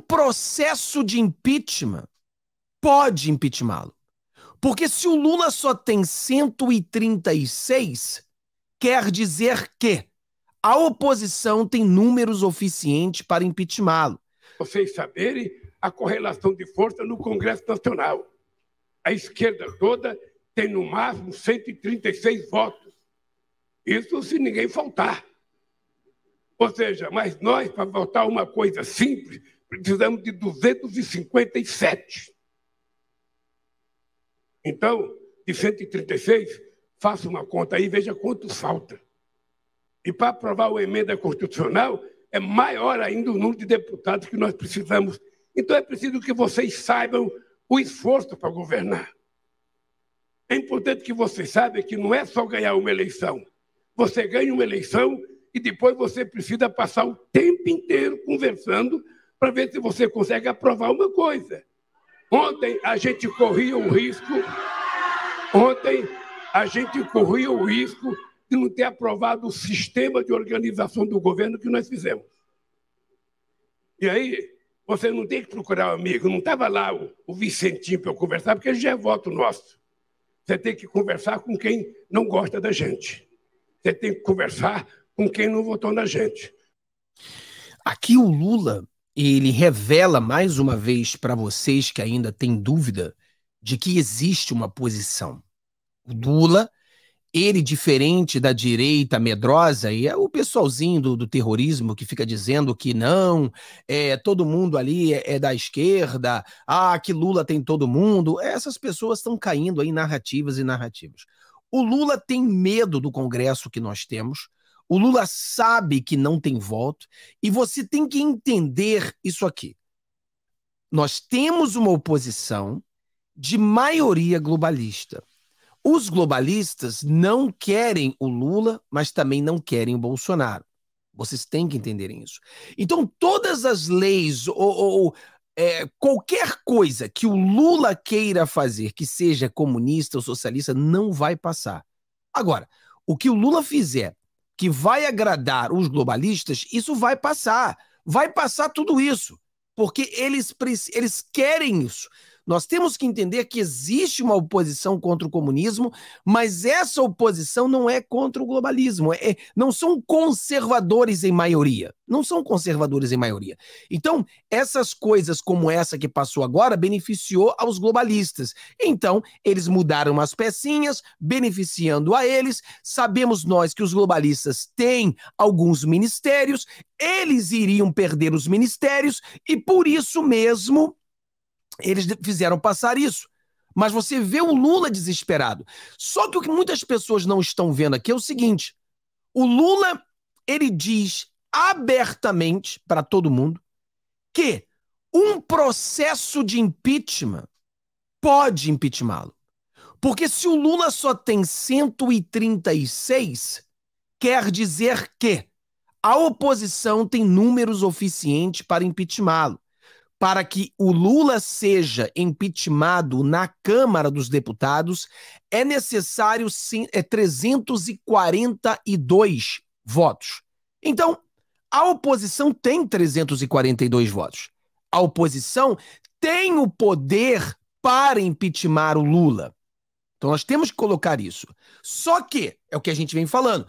processo de impeachment pode impeachmentá-lo. Porque se o Lula só tem 136, quer dizer que a oposição tem números suficientes para impeachmentá-lo. Vocês saberem a correlação de força no Congresso Nacional. A esquerda toda tem no máximo 136 votos. Isso se ninguém faltar. Ou seja, mas nós, para votar uma coisa simples, precisamos de 257. Então, de 136, faça uma conta aí, veja quanto falta. E para aprovar a emenda constitucional, é maior ainda o número de deputados que nós precisamos. Então é preciso que vocês saibam o esforço para governar. É importante que vocês saibam que não é só ganhar uma eleição. Você ganha uma eleição e depois você precisa passar o tempo inteiro conversando para ver se você consegue aprovar uma coisa. Ontem a gente corria o risco, ontem a gente corria o risco de não ter aprovado o sistema de organização do governo que nós fizemos. E aí, você não tem que procurar um amigo, não estava lá o, o Vicentinho para eu conversar, porque ele já é voto nosso. Você tem que conversar com quem não gosta da gente. Você tem que conversar com quem não votou na gente. Aqui o Lula e ele revela mais uma vez para vocês que ainda têm dúvida de que existe uma posição. O Lula, ele diferente da direita medrosa, e é o pessoalzinho do, do terrorismo que fica dizendo que não, é todo mundo ali é, é da esquerda, ah, que Lula tem todo mundo. Essas pessoas estão caindo aí narrativas e narrativas. O Lula tem medo do Congresso que nós temos, o Lula sabe que não tem voto e você tem que entender isso aqui. Nós temos uma oposição de maioria globalista. Os globalistas não querem o Lula, mas também não querem o Bolsonaro. Vocês têm que entender isso. Então, todas as leis ou, ou é, qualquer coisa que o Lula queira fazer, que seja comunista ou socialista, não vai passar. Agora, o que o Lula fizer que vai agradar os globalistas, isso vai passar. Vai passar tudo isso, porque eles, eles querem isso. Nós temos que entender que existe uma oposição contra o comunismo, mas essa oposição não é contra o globalismo. É, é, não são conservadores em maioria. Não são conservadores em maioria. Então, essas coisas como essa que passou agora beneficiou aos globalistas. Então, eles mudaram as pecinhas, beneficiando a eles. Sabemos nós que os globalistas têm alguns ministérios, eles iriam perder os ministérios e por isso mesmo eles fizeram passar isso. Mas você vê o Lula desesperado. Só que o que muitas pessoas não estão vendo aqui é o seguinte: o Lula, ele diz abertamente para todo mundo que um processo de impeachment pode impeachmentá-lo. Porque se o Lula só tem 136, quer dizer que a oposição tem números suficientes para impeachmentá-lo para que o Lula seja impeachmentado na Câmara dos Deputados, é necessário 342 é, votos. Então, a oposição tem 342 votos. A oposição tem o poder para impeachmentar o Lula. Então nós temos que colocar isso. Só que, é o que a gente vem falando,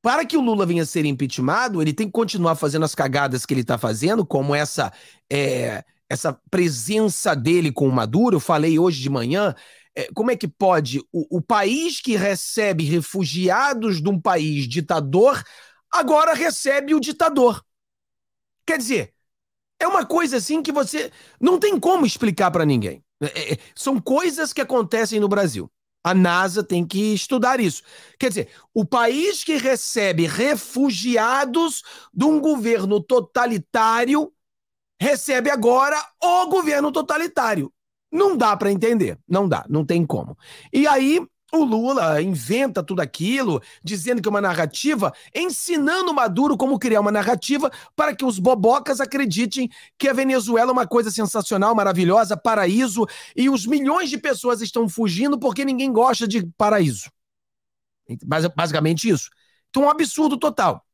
para que o Lula venha a ser impeachmentado, ele tem que continuar fazendo as cagadas que ele está fazendo, como essa é, essa presença dele com o Maduro. Eu falei hoje de manhã. É, como é que pode o, o país que recebe refugiados de um país ditador agora recebe o ditador? Quer dizer, é uma coisa assim que você não tem como explicar para ninguém. É, é, são coisas que acontecem no Brasil. A NASA tem que estudar isso. Quer dizer, o país que recebe refugiados de um governo totalitário recebe agora o governo totalitário. Não dá para entender, não dá, não tem como. E aí o Lula inventa tudo aquilo, dizendo que é uma narrativa, ensinando Maduro como criar uma narrativa para que os bobocas acreditem que a Venezuela é uma coisa sensacional, maravilhosa, paraíso, e os milhões de pessoas estão fugindo porque ninguém gosta de paraíso. Basicamente isso. Então, um absurdo total.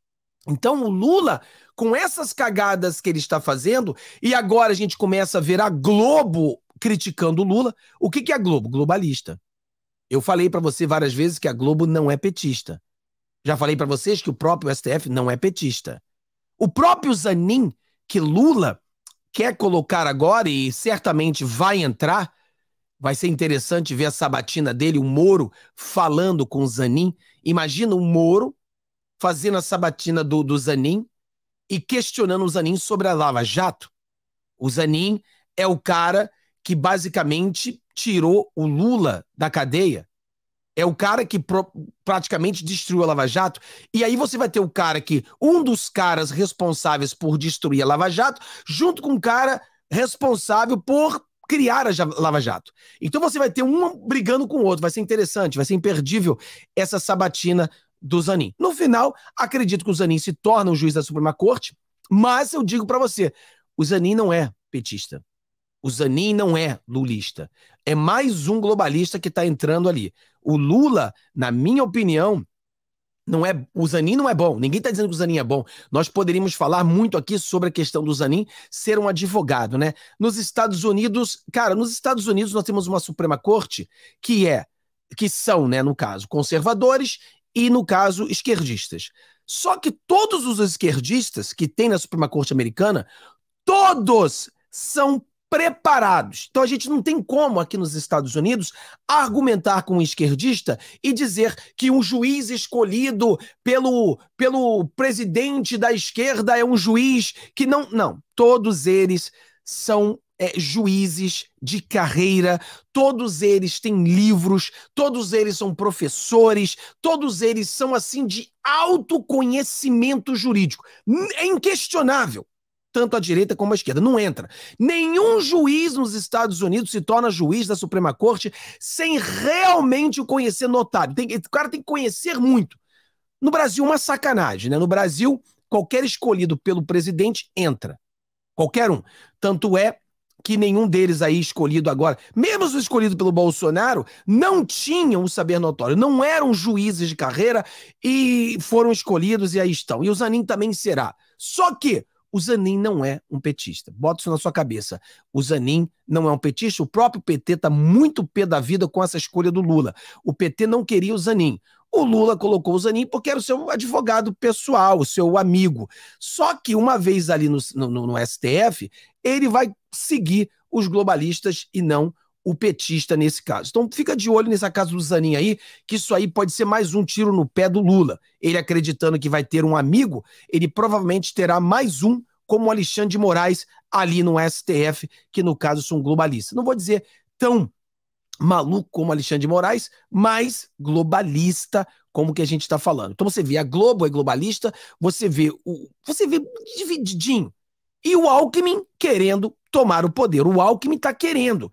Então, o Lula, com essas cagadas que ele está fazendo, e agora a gente começa a ver a Globo criticando o Lula. O que, que é a Globo? Globalista. Eu falei para você várias vezes que a Globo não é petista. Já falei para vocês que o próprio STF não é petista. O próprio Zanin, que Lula quer colocar agora e certamente vai entrar, vai ser interessante ver a sabatina dele, o Moro, falando com o Zanin. Imagina o Moro fazendo a sabatina do, do Zanin e questionando o Zanin sobre a Lava Jato. O Zanin é o cara que basicamente tirou o Lula da cadeia. É o cara que pro, praticamente destruiu a Lava Jato. E aí você vai ter o cara que, um dos caras responsáveis por destruir a Lava Jato, junto com o cara responsável por criar a Lava Jato. Então você vai ter um brigando com o outro. Vai ser interessante, vai ser imperdível essa sabatina do Zanin. No final, acredito que o Zanin se torna o juiz da Suprema Corte, mas eu digo para você, o Zanin não é petista. O Zanin não é lulista. É mais um globalista que está entrando ali. O Lula, na minha opinião, não é o Zanin não é bom. Ninguém está dizendo que o Zanin é bom. Nós poderíamos falar muito aqui sobre a questão do Zanin ser um advogado, né? Nos Estados Unidos, cara, nos Estados Unidos nós temos uma Suprema Corte que é que são, né, no caso, conservadores e no caso esquerdistas. Só que todos os esquerdistas que tem na Suprema Corte americana, todos são preparados. Então a gente não tem como aqui nos Estados Unidos argumentar com um esquerdista e dizer que um juiz escolhido pelo, pelo presidente da esquerda é um juiz que não. Não. Todos eles são é, juízes de carreira, todos eles têm livros, todos eles são professores, todos eles são assim de autoconhecimento jurídico. É inquestionável tanto a direita como a esquerda. Não entra. Nenhum juiz nos Estados Unidos se torna juiz da Suprema Corte sem realmente o conhecer notado Tem, o cara tem que conhecer muito. No Brasil, uma sacanagem, né? No Brasil, qualquer escolhido pelo presidente entra. Qualquer um. Tanto é que nenhum deles aí escolhido agora, mesmo os escolhidos pelo Bolsonaro, não tinham o saber notório, não eram juízes de carreira e foram escolhidos e aí estão. E o Zanin também será. Só que o Zanin não é um petista. Bota isso na sua cabeça. O Zanin não é um petista. O próprio PT está muito pé da vida com essa escolha do Lula. O PT não queria o Zanin. O Lula colocou o Zanin porque era o seu advogado pessoal, o seu amigo. Só que uma vez ali no, no, no STF, ele vai seguir os globalistas e não o petista nesse caso. Então fica de olho nessa casa do Zanin aí, que isso aí pode ser mais um tiro no pé do Lula. Ele acreditando que vai ter um amigo, ele provavelmente terá mais um como Alexandre de Moraes ali no STF, que no caso são globalistas. Não vou dizer tão maluco como Alexandre de Moraes, mas globalista como que a gente está falando. Então você vê a Globo é globalista, você vê o você vê divididinho. E o Alckmin querendo tomar o poder. O Alckmin está querendo.